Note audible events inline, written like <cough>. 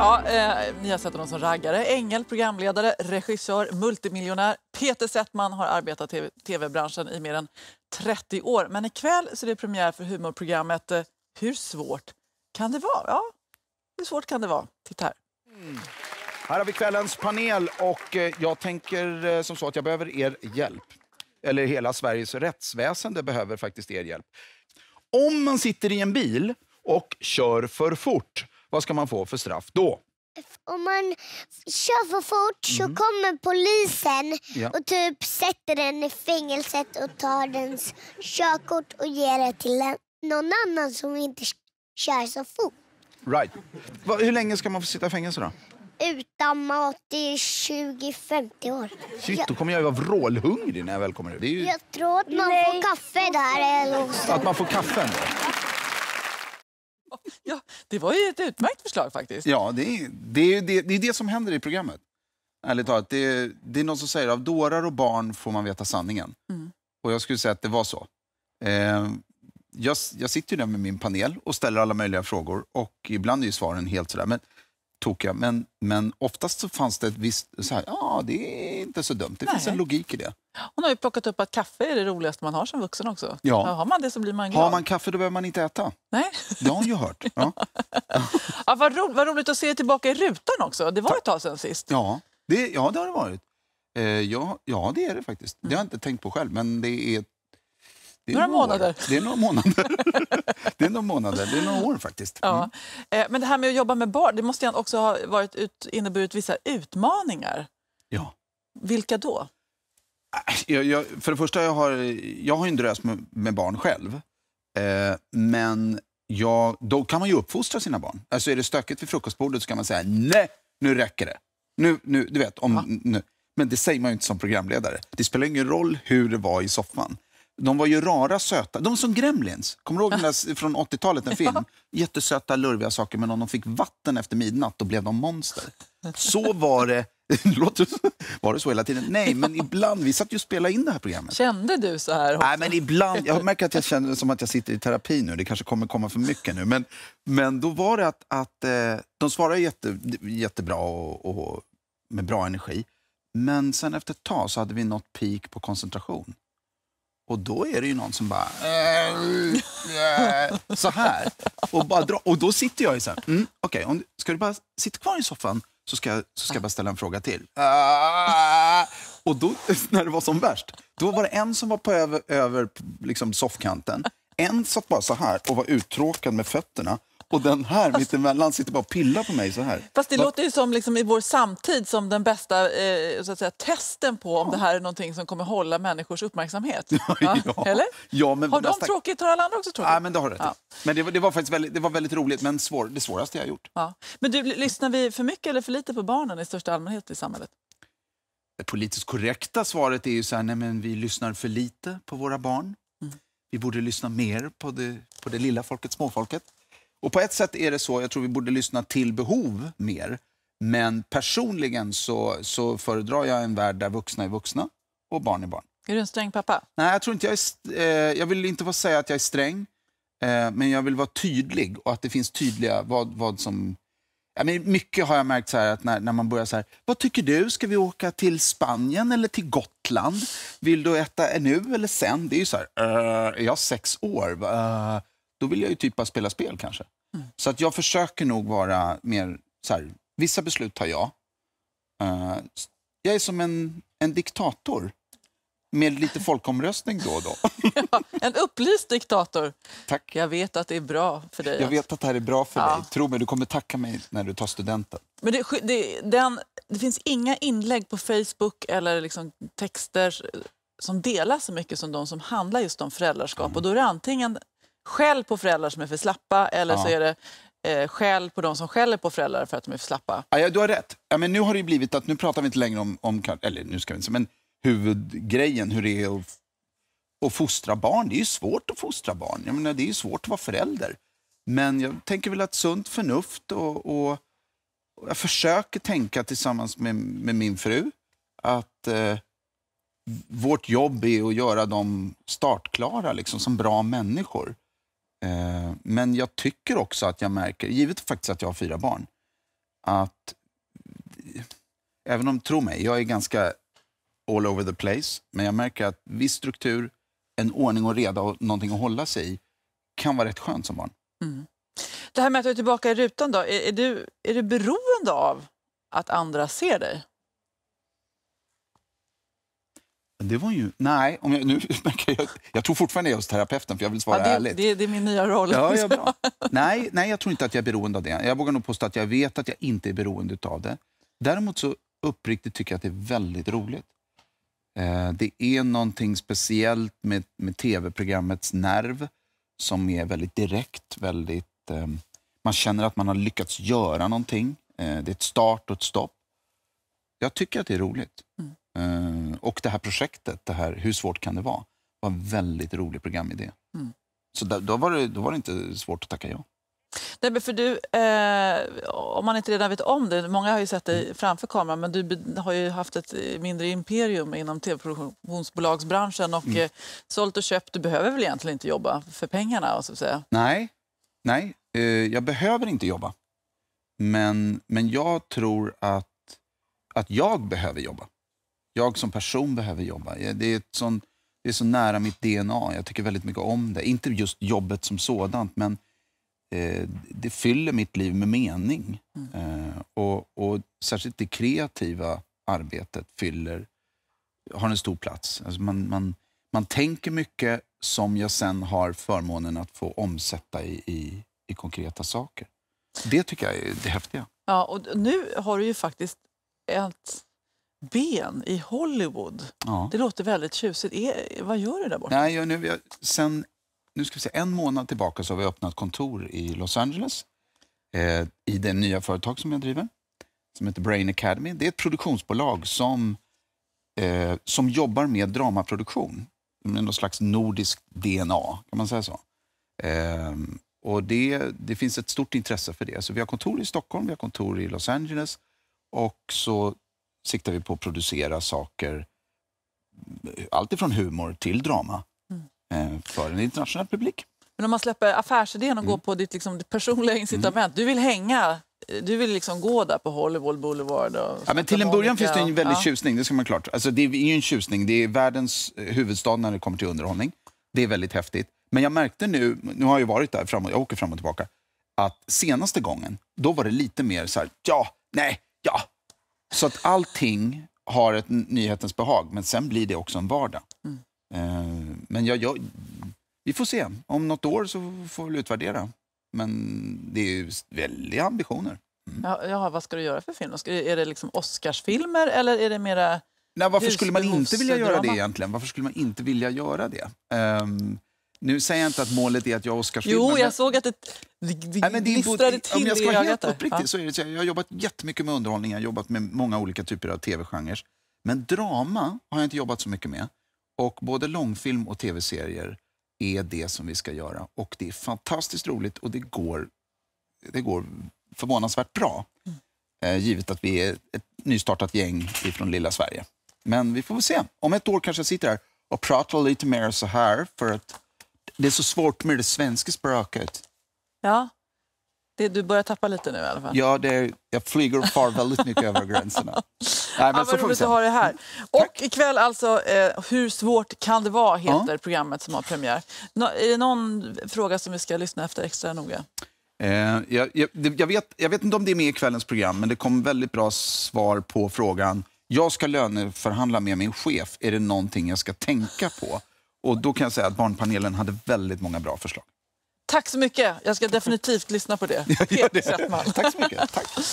Ja, eh, ni har sett honom som raggare, ängel, programledare, regissör, multimiljonär. Peter Settman har arbetat i tv-branschen i mer än 30 år. Men ikväll så är det premiär för humorprogrammet eh, Hur svårt kan det vara? Ja, hur svårt kan det vara? Titta här. Mm. Här har vi kvällens panel och eh, jag tänker eh, som så att jag behöver er hjälp. Eller hela Sveriges rättsväsende behöver faktiskt er hjälp. Om man sitter i en bil och kör för fort vad ska man få för straff då? Om man kör för fort mm. kommer polisen ja. och typ sätter den i fängelset och tar dens körkort och ger det till någon annan som inte kör så fort. Right. Hur länge ska man få sitta i fängelse då? Utan mat i 20-50 år. Shit, då kommer jag ju vara vrålhungrig när jag väl kommer ut. Ju... Jag tror att man Nej. får kaffe där. Eller Att man får kaffe ändå? Det var ju ett utmärkt förslag faktiskt. Ja, det är det, är, det, det, är det som händer i programmet. Ärligt talat, det, det är någon som säger att av dårar och barn får man veta sanningen. Mm. Och jag skulle säga att det var så. Eh, jag, jag, sitter ju där med min panel och ställer alla möjliga frågor och ibland är ju svaren helt sådär. Men tokiga, men, men oftast så fanns det ett visst... Så här, ja, det är inte så dumt. Det Nej. finns en logik i det. Hon har ju plockat upp att kaffe är det roligaste man har som vuxen också. Ja. Har man det så blir man glad. Har man kaffe då behöver man inte äta. Nej. Det har hon ju hört. Ja. <laughs> ja, vad, ro, vad roligt att se tillbaka i rutan också. Det var ett tag sedan sist. Ja, det, ja, det har det varit. Eh, ja, ja, det är det faktiskt. Mm. Det har jag inte tänkt på själv, men det är några, månader. År. Det är några månader. <laughs> det är några månader, det är några år faktiskt. Mm. Ja. Eh, men det här med att jobba med barn, det måste också ha varit ut, inneburit vissa utmaningar. Ja. Vilka då? Äh, jag, jag, för det första, jag har, jag har ju inte röst med, med, barn själv. Eh, men jag, då kan man ju uppfostra sina barn. Alltså är det stökigt vid frukostbordet så kan man säga nej, nu räcker det. Nu, nu, du vet, om, ja. nu. Men det säger man ju inte som programledare. Det spelar ingen roll hur det var i soffan. De var ju rara söta. De var som Gremlins. Kommer du ihåg den där ah. från 80-talet, en <laughs> film? Jättesöta, lurviga saker, men om de fick vatten efter midnatt då blev de monster. Så var det. <laughs> var det så hela tiden? Nej, men ibland. Vi satt ju och spelade in det här programmet. Kände du så här? Också? Nej, men ibland. Jag märker att jag känner som att jag sitter i terapi nu. Det kanske kommer komma för mycket nu. Men, men då var det att, att eh, de svarade jätte, jättebra och, och med bra energi. Men sen efter ett tag så hade vi nått peak på koncentration. Och då är det ju någon som bara... Äh, så här. Och, bara dra, och då sitter jag ju så här. Mm, Okej, okay, ska du bara sitta kvar i soffan så ska, så ska jag bara ställa en fråga till. Och då, <laughs> när det var som värst, då var det en som var på över, över liksom soffkanten. En satt bara så här och var uttråkad med fötterna och den här alltså, mittemellan sitter bara och pillar på mig så här. Fast det Va? låter ju som liksom i vår samtid som den bästa eh, så att säga, testen på om det här är någonting som kommer hålla människors uppmärksamhet. <laughs> Ja, ja. Eller? Ja, men har de nästa... tråkigt? Har alla andra också tråkigt? Ja, men det har rätt ja. Men det var, det var, faktiskt väldigt, det var väldigt roligt, men svår, det svåraste jag har gjort. Ja. Men du, lyssnar vi för mycket eller för lite på barnen i största allmänhet i samhället? Det politiskt korrekta svaret är ju så här, nej men vi lyssnar för lite på våra barn. Mm. Vi borde lyssna mer på det, på det lilla folket, småfolket. Och på ett sätt är det så, jag tror vi borde lyssna till behov mer. Men personligen så, så föredrar jag en värld där vuxna är vuxna och barn är barn. Är du en sträng pappa? Nej, jag, tror inte jag, är, eh, jag vill inte säga att jag är sträng, eh, men jag vill vara tydlig och att det finns tydliga vad, vad som... Ja, men mycket har jag märkt så här, att när, när man börjar så här, vad tycker du, ska vi åka till Spanien eller till Gotland? Vill du äta nu eller sen? Det är ju så här, uh, är jag sex år? Uh, då vill jag ju typ bara spela spel kanske. Mm. Så att jag försöker nog vara mer så här, vissa beslut tar jag. Uh, jag är som en, en diktator med lite folkomröstning då och då. <laughs> <laughs> Ja, en upplyst diktator. Tack. Jag vet att det är bra för dig. Jag vet att det här är bra för ja. dig. Tro mig, du kommer tacka mig när du tar studenten. Men det, det, den, det finns inga inlägg på Facebook eller liksom texter som delas så mycket som de som handlar just om föräldraskap. Mm. Och då är det antingen skäll på föräldrar som är för slappa eller ja. så är det eh, skäll på de som skäller på föräldrar för att de är för slappa. Ja, du har rätt. Ja, men nu har det blivit att nu pratar vi inte längre om, om eller nu ska vi inte, men huvudgrejen hur det är att, att fostra barn. Det är ju svårt att fostra barn. Jag menar, det är svårt att vara förälder. Men jag tänker väl att sunt förnuft och, och jag försöker tänka tillsammans med, med min fru att eh, vårt jobb är att göra dem startklara liksom, som bra människor. Eh, men jag tycker också att jag märker, givet faktiskt att jag har fyra barn, att även om, tro mig, jag är ganska all over the place, men jag märker att viss struktur, en ordning och reda och någonting att hålla sig i kan vara rätt skönt som barn. Mm. Det här med att du är tillbaka i rutan då, är, är, du, är du beroende av att andra ser dig? Det var ju... Nej, om jag, nu, <laughs> jag, tror fortfarande jag är hos terapeuten för jag vill svara ja, det, ärligt. Det, det, är min nya roll. Ja, jag, <laughs> nej, nej, jag tror inte att jag är beroende av det. Jag vågar nog påstå att jag vet att jag inte är beroende av det. Däremot så uppriktigt tycker jag att det är väldigt roligt. Eh, det är någonting speciellt med, med tv-programmets nerv som är väldigt direkt. Väldigt, eh, man känner att man har lyckats göra någonting. Eh, det är ett start och ett stopp. Jag tycker att det är roligt. Mm. Eh, och det här projektet, det här, hur svårt kan det vara? var en väldigt rolig programidé. Mm. Så då, då, var det, då var det inte svårt att tacka ja. Nej, för du, eh, om man inte redan vet om det, många har ju sett dig mm. framför kameran men du har ju haft ett mindre imperium inom tv-produktionsbolagsbranschen och mm. eh, sålt och köpt. Du behöver väl egentligen inte jobba för pengarna? Så att säga. Nej, nej eh, jag behöver inte jobba. Men, men jag tror att, att jag behöver jobba. Jag som person behöver jobba. Det är, ett sån, det är så nära mitt DNA. Jag tycker väldigt mycket om det. Inte just jobbet som sådant, men eh, det fyller mitt liv med mening. Mm. Eh, och, och särskilt det kreativa arbetet fyller, har en stor plats. Alltså man, man, man tänker mycket som jag sen har förmånen att få omsätta i, i, i konkreta saker. Det tycker jag är det häftiga. Ja, och nu har du ju faktiskt ett ben i Hollywood. Ja. Det låter väldigt tjusigt. E vad gör du där borta? Nej, jag, nu, jag, sen, nu ska vi se, en månad tillbaka så har vi öppnat kontor i Los Angeles eh, i det nya företag som jag driver, som heter Brain Academy. Det är ett produktionsbolag som, eh, som jobbar med dramaproduktion. Med någon slags nordisk DNA, kan man säga så? Eh, och det, det finns ett stort intresse för det. Så vi har kontor i Stockholm, vi har kontor i Los Angeles och så siktar vi på att producera saker, allt ifrån humor till drama, mm. Eh, för en internationell publik. Men om man släpper affärsidén och mm. går på ditt, liksom, ditt personliga mm. incitament. Du vill hänga eh, du vill liksom gå där på Hollywood Boulevard? Och ja, men till en början finns det en väldig ja. tjusning, det ska man klart. Alltså, det är ju en tjusning. Det är världens eh, huvudstad när det kommer till underhållning. Det är väldigt häftigt. Men jag märkte nu, nu har jag varit där, fram och, jag åker fram och tillbaka, att senaste gången, då var det lite mer så här, ja, nej, ja, så att allting har ett nyhetens behag, men sen blir det också en vardag. Mm. Eh, men jag, jag, vi får se. Om något år så får vi utvärdera. Men det är ju väldiga ambitioner. Mm. Ja, jaha, vad ska du göra för film? Ska, är det liksom Oscarsfilmer eller är det mera... Nej, varför skulle man inte vilja göra det egentligen? Varför skulle man inte vilja göra det? Um, nu säger jag inte att målet är att jag Oscarsfilmar. Jo, jag men... såg att det, det, Nej, men det gnistrade till Om jag ska vara helt uppriktig så är det så jag har jobbat jättemycket med underhållning, jag har jobbat med många olika typer av tv-genrer. Men drama har jag inte jobbat så mycket med. Och både långfilm och tv-serier är det som vi ska göra. Och det är fantastiskt roligt och det går, det går förvånansvärt bra. Mm. Eh, givet att vi är ett nystartat gäng från lilla Sverige. Men vi får väl se. Om ett år kanske jag sitter här och pratar lite mer så här för att det är så svårt med det svenska språket. Ja. Det, du börjar tappa lite nu i alla fall. Ja, det är, jag flyger och far väldigt mycket över gränserna. <laughs> Nej, men ja, vad roligt att ha dig här. Och Tack. ikväll alltså, eh, Hur svårt kan det vara? heter ja. programmet som har premiär. No, är det någon fråga som vi ska lyssna efter extra noga? Eh, jag, jag, jag, vet, jag vet inte om det är med i kvällens program, men det kom väldigt bra svar på frågan. Jag ska löneförhandla med min chef. Är det någonting jag ska tänka på? Och då kan jag säga att Barnpanelen hade väldigt många bra förslag. Tack så mycket. Jag ska definitivt lyssna på det. <laughs> det. Tack så mycket. Tack. <laughs>